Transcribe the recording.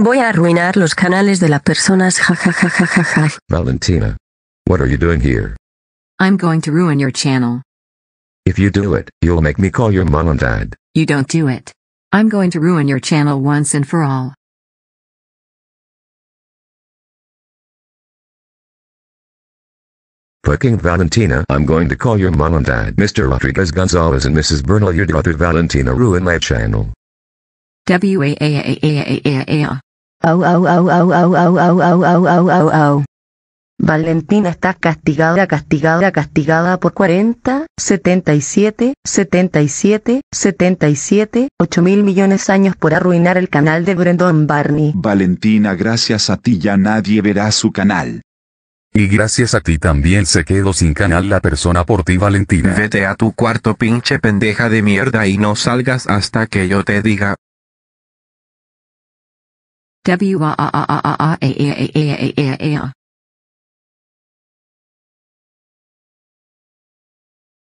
Voy a arruinar los canales de las personas Valentina. What are you doing here? I'm going to ruin your channel. If you do it, you'll make me call your mom and dad. You don't do it. I'm going to ruin your channel once and for all. Fucking Valentina, I'm going to call your mom and dad. Mr. Rodriguez Gonzalez and Mrs. Bernal, your daughter Valentina ruin my channel. W-A-A-A-A-A-A-A. Au, au, au, au, au, au, au, au, au, au, au, au. Valentina está castigada, castigada, castigada por 40, 77, 77, 77, 8 mil millones años por arruinar el canal de Brendon Barney. Valentina, gracias a ti ya nadie verá su canal. Y gracias a ti también se quedó sin canal la persona por ti Valentina. Vete a tu cuarto pinche pendeja de mierda y no salgas hasta que yo te diga. W A A A A A A A A A A A A